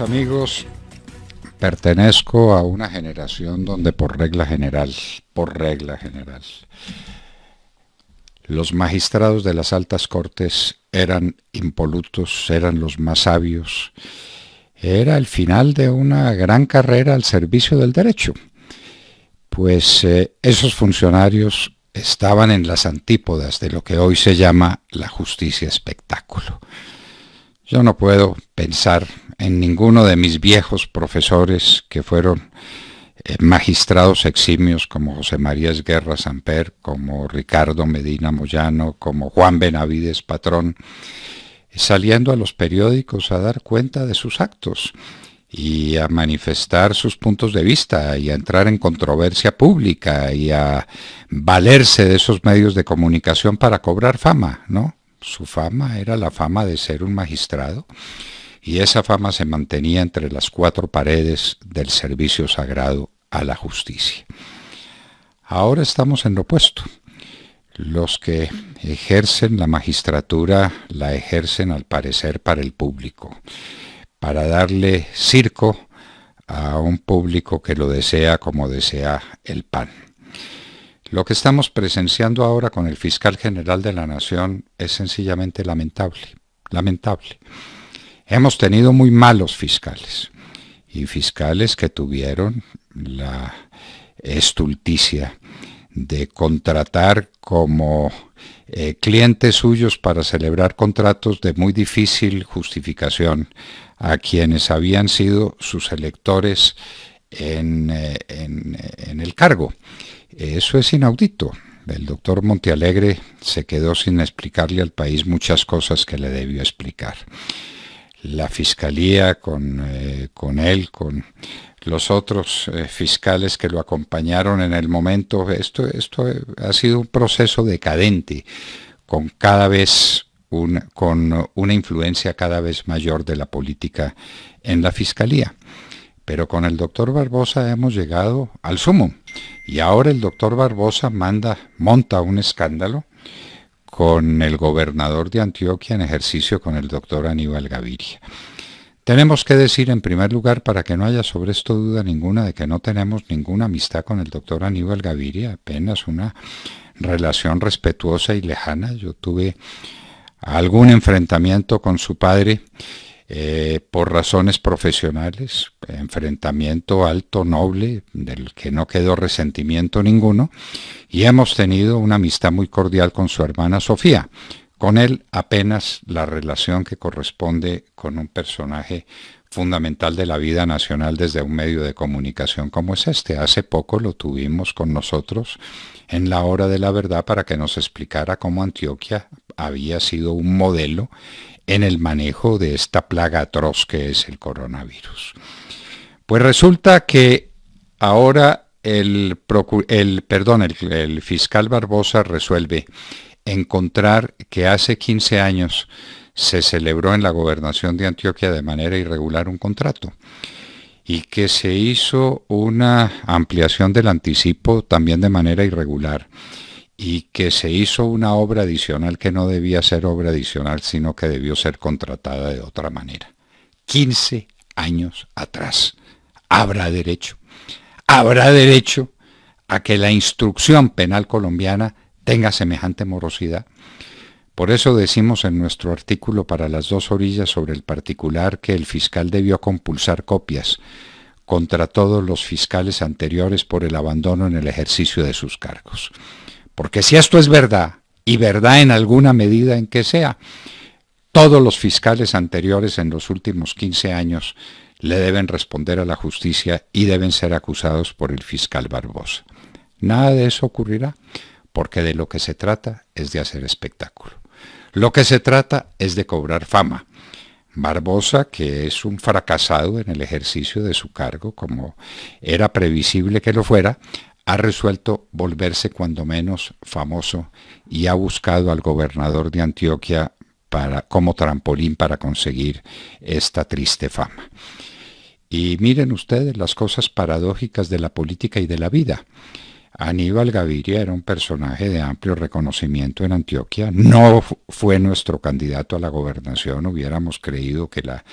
amigos, pertenezco a una generación donde por regla general, por regla general, los magistrados de las altas cortes eran impolutos, eran los más sabios. Era el final de una gran carrera al servicio del derecho. Pues eh, esos funcionarios estaban en las antípodas de lo que hoy se llama la justicia espectáculo. Yo no puedo pensar en ninguno de mis viejos profesores que fueron eh, magistrados eximios como José María Esguerra Samper, como Ricardo Medina Moyano, como Juan Benavides Patrón, eh, saliendo a los periódicos a dar cuenta de sus actos y a manifestar sus puntos de vista y a entrar en controversia pública y a valerse de esos medios de comunicación para cobrar fama, ¿no? su fama era la fama de ser un magistrado y esa fama se mantenía entre las cuatro paredes del servicio sagrado a la justicia. Ahora estamos en lo opuesto. Los que ejercen la magistratura la ejercen al parecer para el público, para darle circo a un público que lo desea como desea el pan. Lo que estamos presenciando ahora con el fiscal general de la Nación es sencillamente lamentable, lamentable. Hemos tenido muy malos fiscales y fiscales que tuvieron la estulticia de contratar como eh, clientes suyos para celebrar contratos de muy difícil justificación a quienes habían sido sus electores en eh, el cargo. Eso es inaudito. El doctor Montealegre se quedó sin explicarle al país muchas cosas que le debió explicar. La fiscalía con, eh, él, con los otros eh, fiscales que lo acompañaron en el momento, esto, esto ha sido un proceso decadente, con cada vez con una influencia cada vez mayor de la política en la fiscalía. Pero con el doctor Barbosa hemos llegado al sumo. Y ahora el doctor Barbosa manda, monta un escándalo con el gobernador de Antioquia en ejercicio con el doctor Aníbal Gaviria. Tenemos que decir en primer lugar, para que no haya sobre esto duda ninguna, de que no tenemos ninguna amistad con el doctor Aníbal Gaviria, apenas una relación respetuosa y lejana. Yo tuve algún enfrentamiento con su padre eh, por razones profesionales, enfrentamiento alto, noble, del que no quedó resentimiento ninguno, y hemos tenido una amistad muy cordial con su hermana Sofía. Con él apenas la relación que corresponde con un personaje fundamental de la vida nacional desde un medio de comunicación como es este. Hace poco lo tuvimos con nosotros en la hora de la verdad para que nos explicara cómo Antioquia había sido un modelo en el manejo de esta plaga atroz que es el coronavirus. Pues resulta que ahora el, el, perdón, el, fiscal Barbosa resuelve encontrar que hace 15 años se celebró en la gobernación de Antioquia de manera irregular un contrato y que se hizo una ampliación del anticipo también de manera irregular y que se hizo una obra adicional que no debía ser obra adicional, sino que debió ser contratada de otra manera. 15 años atrás. Habrá derecho, habrá derecho a que la instrucción penal colombiana tenga semejante morosidad. Por eso decimos en nuestro artículo para las dos orillas sobre el particular que el fiscal debió compulsar copias contra todos los fiscales anteriores por el abandono en el ejercicio de sus cargos. Porque si esto es verdad, y verdad en alguna medida en que sea, todos los fiscales anteriores en los últimos 15 años le deben responder a la justicia y deben ser acusados por el fiscal Barbosa. Nada de eso ocurrirá, porque de lo que se trata es de hacer espectáculo. Lo que se trata es de cobrar fama. Barbosa, que es un fracasado en el ejercicio de su cargo, como era previsible que lo fuera, ha resuelto volverse cuando menos famoso y ha buscado al gobernador de Antioquia como trampolín para conseguir esta triste fama. Y miren ustedes las cosas paradójicas de la política y de la vida. Aníbal Gaviria era un personaje de amplio reconocimiento en Antioquia. No fue nuestro candidato a la gobernación. Hubiéramos creído que la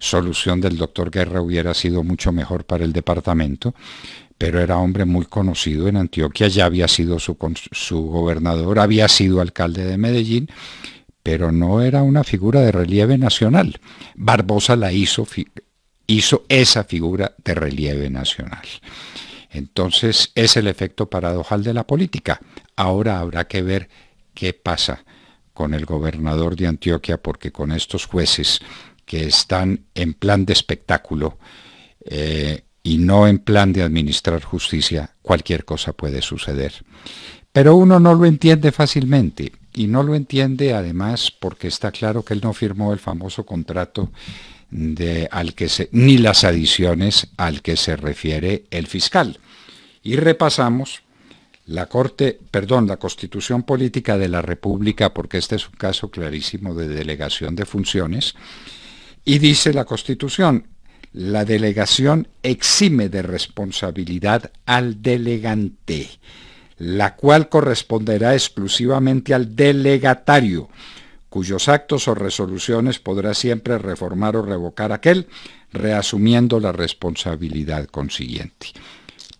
solución del doctor Guerra hubiera sido mucho mejor para el departamento pero era hombre muy conocido en Antioquia, ya había sido su, gobernador, había sido alcalde de Medellín, pero no era una figura de relieve nacional. Barbosa la hizo, hizo esa figura de relieve nacional. Entonces es el efecto paradojal de la política. Ahora habrá que ver qué pasa con el gobernador de Antioquia, porque con estos jueces que están en plan de espectáculo, eh, y no en plan de administrar justicia, cualquier cosa puede suceder. Pero uno no lo entiende fácilmente y no lo entiende además porque está claro que él no firmó el famoso contrato de, al que se, ni las adiciones al que se refiere el fiscal. Y repasamos la Corte, perdón, la Constitución Política de la República, porque este es un caso clarísimo de delegación de funciones, y dice la Constitución, la delegación exime de responsabilidad al delegante, la cual corresponderá exclusivamente al delegatario, cuyos actos o resoluciones podrá siempre reformar o revocar aquel, reasumiendo la responsabilidad consiguiente.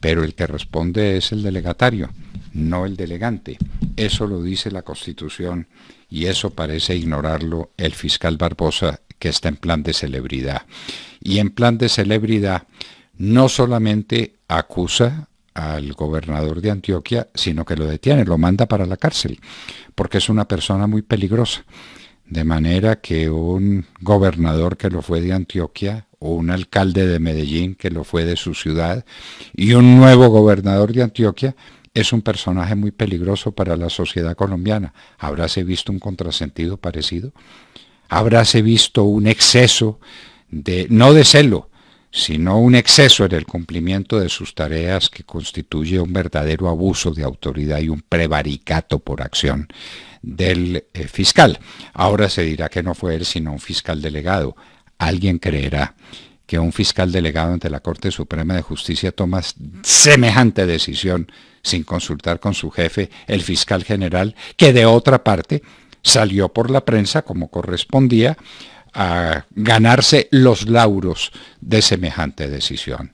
Pero el que responde es el delegatario, no el delegante. Eso lo dice la Constitución y eso parece ignorarlo el fiscal Barbosa que está en plan de celebridad. Y en plan de celebridad no solamente acusa al gobernador de Antioquia, sino que lo detiene, lo manda para la cárcel, porque es una persona muy peligrosa. De manera que un gobernador que lo fue de Antioquia, o un alcalde de Medellín que lo fue de su ciudad, y un nuevo gobernador de Antioquia, es un personaje muy peligroso para la sociedad colombiana. ¿Habráse visto un contrasentido parecido? habráse visto un exceso de, no de celo, sino un exceso en el cumplimiento de sus tareas que constituye un verdadero abuso de autoridad y un prevaricato por acción del eh, fiscal. Ahora se dirá que no fue él, sino un fiscal delegado. Alguien creerá que un fiscal delegado ante la Corte Suprema de Justicia toma semejante decisión sin consultar con su jefe, el fiscal general, que de otra parte salió por la prensa, como correspondía, a ganarse los lauros de semejante decisión.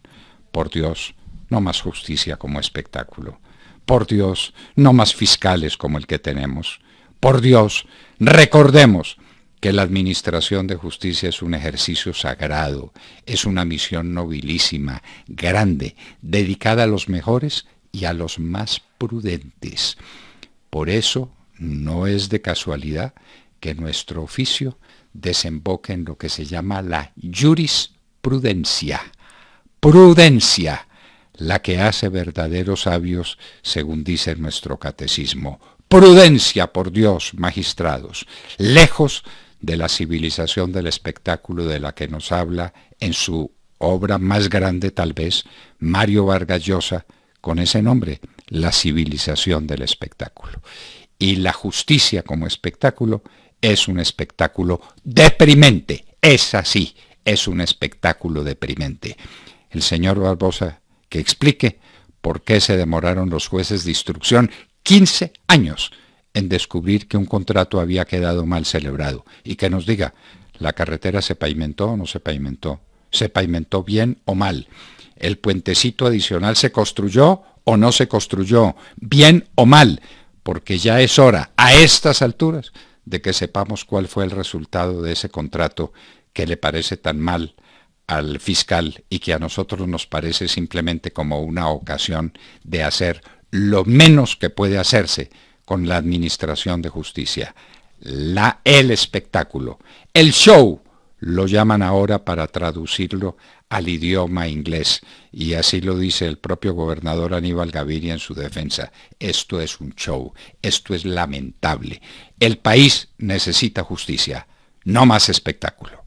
Por Dios, no más justicia como espectáculo. Por Dios, no más fiscales como el que tenemos. Por Dios, recordemos que la administración de justicia es un ejercicio sagrado, es una misión nobilísima, grande, dedicada a los mejores y a los más prudentes. Por eso no es de casualidad que nuestro oficio desemboque en lo que se llama la jurisprudencia. Prudencia, la que hace verdaderos sabios, según dice nuestro catecismo. Prudencia, por Dios, magistrados, lejos de la civilización del espectáculo de la que nos habla en su obra más grande tal vez, Mario Vargas Llosa, con ese nombre, La civilización del espectáculo y la justicia como espectáculo es un espectáculo deprimente. Es así, es un espectáculo deprimente. El señor Barbosa que explique por qué se demoraron los jueces de instrucción 15 años en descubrir que un contrato había quedado mal celebrado y que nos diga, la carretera se pavimentó o no se pavimentó, se pavimentó bien o mal, el puentecito adicional se construyó o no se construyó, bien o mal porque ya es hora, a estas alturas, de que sepamos cuál fue el resultado de ese contrato que le parece tan mal al fiscal y que a nosotros nos parece simplemente como una ocasión de hacer lo menos que puede hacerse con la administración de justicia. La, el espectáculo, el show lo llaman ahora para traducirlo al idioma inglés. Y así lo dice el propio gobernador Aníbal Gaviria en su defensa. Esto es un show, esto es lamentable. El país necesita justicia, no más espectáculo.